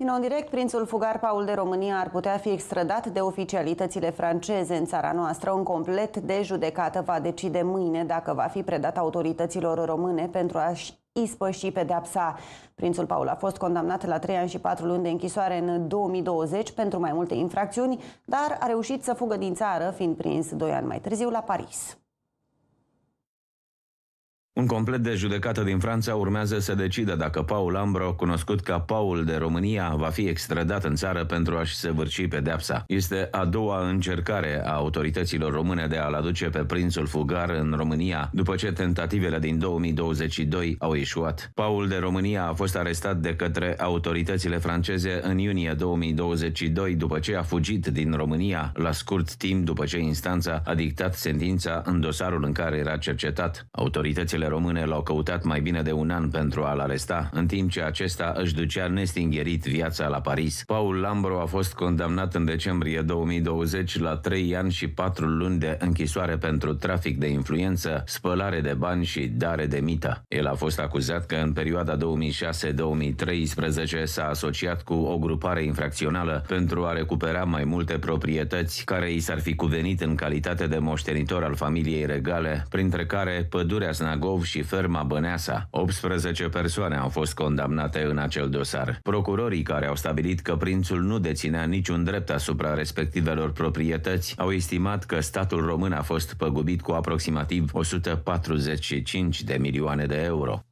Din nou direct, prințul fugar Paul de România ar putea fi extradat de oficialitățile franceze în țara noastră. Un complet de judecată va decide mâine dacă va fi predat autorităților române pentru a-și ispăși pedepsa. Prințul Paul a fost condamnat la 3 ani și 4 luni de închisoare în 2020 pentru mai multe infracțiuni, dar a reușit să fugă din țară, fiind prins 2 ani mai târziu la Paris. Un complet de judecată din Franța urmează să decidă dacă Paul Ambro, cunoscut ca Paul de România, va fi extradat în țară pentru a-și săvârși pedepsa. Este a doua încercare a autorităților române de a-l aduce pe prințul fugar în România, după ce tentativele din 2022 au ieșuat. Paul de România a fost arestat de către autoritățile franceze în iunie 2022, după ce a fugit din România la scurt timp după ce instanța a dictat sentința în dosarul în care era cercetat. Autoritățile forțele române l-au căutat mai bine de un an pentru a-l aresta, în timp ce acesta își ducea nestingherit viața la Paris. Paul Lambro a fost condamnat în decembrie 2020 la 3 ani și 4 luni de închisoare pentru trafic de influență, spălare de bani și dare de mită. El a fost acuzat că în perioada 2006-2013 s-a asociat cu o grupare infracțională pentru a recupera mai multe proprietăți care i s-ar fi cuvenit în calitate de moștenitor al familiei regale, printre care pădurea Snagov Brașov și ferma Băneasa. 18 persoane au fost condamnate în acel dosar. Procurorii care au stabilit că prințul nu deținea niciun drept asupra respectivelor proprietăți au estimat că statul român a fost păgubit cu aproximativ 145 de milioane de euro.